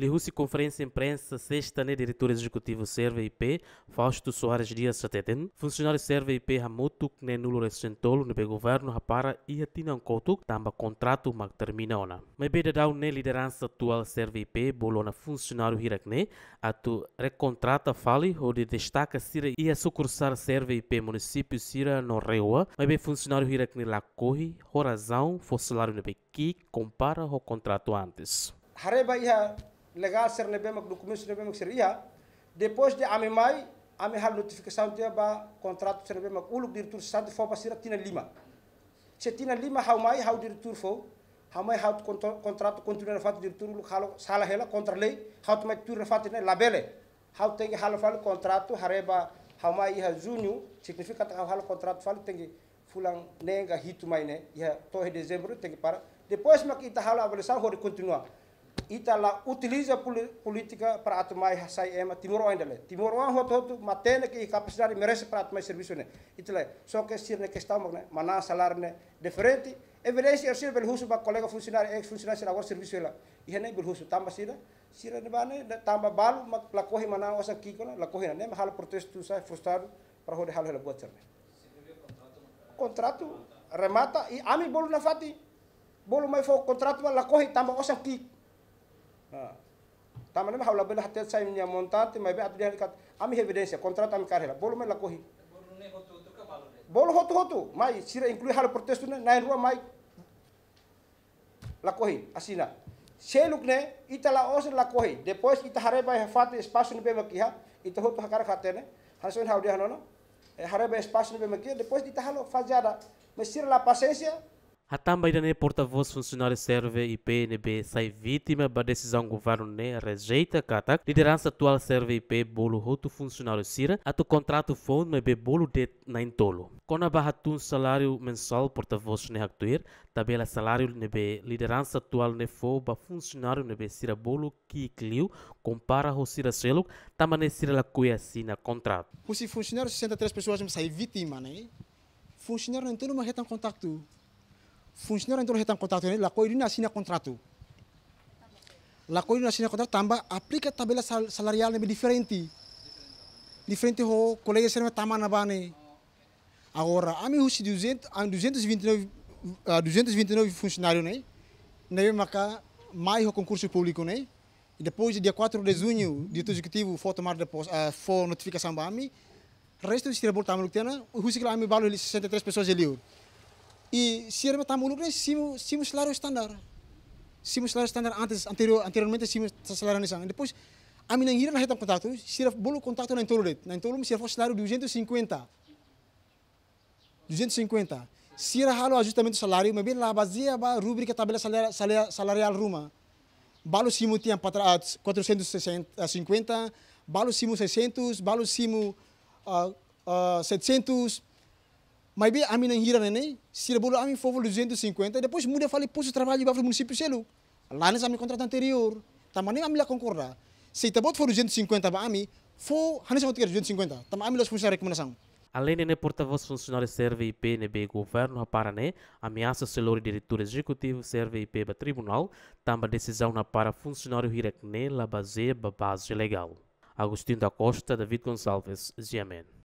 Lihusi conferência imprensa sexta né diretor executivo Serve IP Fausto Soares Dias Sateten funcionário Serve IP Hamutuk né nulo recentolo no governo rapara e atina um coutuk tamba contrato mag termina ona mas beda dau né liderança atual Serve IP bolona funcionário Hirakne, a tu recontrata fale onde destaca sira e a sucursar Serve IP município sira no reua mas o funcionário hirak né lacorre horazão fossalário né be que compara o contrato antes Hareba legal ser lebe mak dokumen ser lebe mak ser iya depois de ame mai ame hal notificação dia ba contrato ser lebe mak uluk dir tur sad fo tina lima se tina lima hau mai hau dir tur fo mai hau contrato kontinu na fat dir tur uluk halo sala hela kontrale, lei mai tur na fato na labele hau tengi halo falo contrato hareba hau mai iha junho signifika hau hal contrato falo tengi fulang nenga hitu mai ne iha tohe desember tengi para depois mak ita halo abolição hori continua ita la utiliza politika para atumai hasai ema timor oinda le timor oang hotu hotu matene ki capacidade merece para atumai serviço ne ita le só que sir ne questão ne mana salar ne diferente evidência er sir husu ba kolega funcionário ex funcionário sira agora serviço ela ihene ne husu tamba sira sira ne bane tamba balu mak lakohi mana osa kikola lakohi ne hal protesto sai frustrado para hode hal hal buat sir Kontratu remata i ami bolu na fati bolu mai fo contrato la lakohi tamba osa kikola Ah. tamane ma hawla bela hatta sai nya montante ma be abdi kat ami evidência contrato ami carreira Bolu me la corri bolo hotu hotu mai sira inclui hal protesto ne na rua mai la corri asina seluk ne ita la os la corri depois ita hare ba fat espaço ne be makia ita hotu hakara khatene hasun hawdi hanono eh, hare ba espaço ne be makia depois ita halo fazada Mesir la paciência A também porta-voz funcionário serve e PNB sai vítima da decisão governo ne rejeita Katak. Liderança atual serve IP bolo roto funcionário Sira. Ato contrato fundo me bolo de na Com Quando barra um salário mensal porta-voz ne atuir, tabela é salário nebe liderança atual ne ba funcionário nebe Sira bolo que cliu compara o Sira selo também Sira é la cuia assina contrato. Os funcionários 63 pessoas me sai vítima, né? Funcionário não tem uma reta contato funcionário então fungsioner itu hitam kontrak ini lako ini asina lá lako ini asina kontrak tambah aplica tabela sal salarial lebih diferenti diferente ho colega serme tamana bane agora a mim husi 200 a 229 a 229 funcionário né neve maka mai ho concurso público né e depois dia 4 de junho diretor executivo for tomar depois uh, eh, foi notificação para mim resto de distribuidor tamu tena husi que lá me balo 63 pessoas eliu e se era Tamuluk, sim, o salário estándar. standar. o salário estándar antes, anterior, anteriormente o salário tá nisso. Depois, a minha gira na reta contato, se era bolo contato na Entolo, na Entolo, se era salário de 250. 250. Se era ralo ajustamento do salário, mas bem lá baseia a rubrica tabela salarial, salarial, salarial ruma. Balo Simo tinha 450, Balo Simo 600, Balo Simo uh, uh, 700, mas bem, a minha gira, né? Se eu a minha fofo 250, depois muda e falei, pô, eu trabalho para o município selo. Lá nessa minha contrato anterior. Também tá, nem a minha concordar. Se eu tá for 250 para mim, for, a minha 250. Também a minha funcionária recomendação. Além de porta-voz funcionário CRVIP nebe governo a Parané, ameaça o diretor executivo serve IP para tribunal, também tá, a decisão na para funcionário Hirakne né? Labazé base legal. Agostinho da Costa, David Gonçalves, Giamen.